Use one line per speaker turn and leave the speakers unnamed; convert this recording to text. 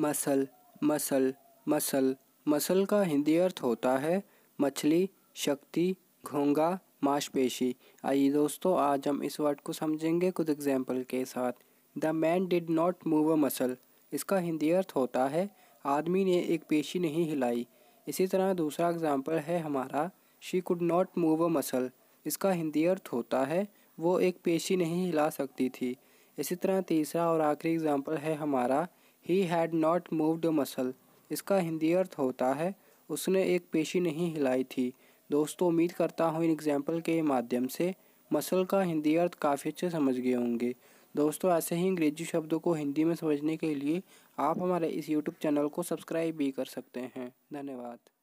muscle muscle muscle muscle का हिंदी अर्थ होता है मछली शक्ति घोंगा मांसपेशी आइए दोस्तों आज हम इस वर्ड को समझेंगे कुछ एग्जाम्पल के साथ the man did not move a muscle इसका हिंदी अर्थ होता है आदमी ने एक पेशी नहीं हिलाई इसी तरह दूसरा एग्जाम्पल है हमारा she could not move a muscle इसका हिंदी अर्थ होता है वो एक पेशी नहीं हिला सकती थी इसी तरह तीसरा और आखिरी एग्जाम्पल है हमारा he had not moved muscle इसका हिंदी अर्थ होता है उसने एक पेशी नहीं हिलाई थी दोस्तों उम्मीद करता हूँ इन एग्जाम्पल के माध्यम से मसल का हिंदी अर्थ काफ़ी अच्छे समझ गए होंगे दोस्तों ऐसे ही अंग्रेजी शब्दों को हिंदी में समझने के लिए आप हमारे इस यूट्यूब चैनल को सब्सक्राइब भी कर सकते हैं धन्यवाद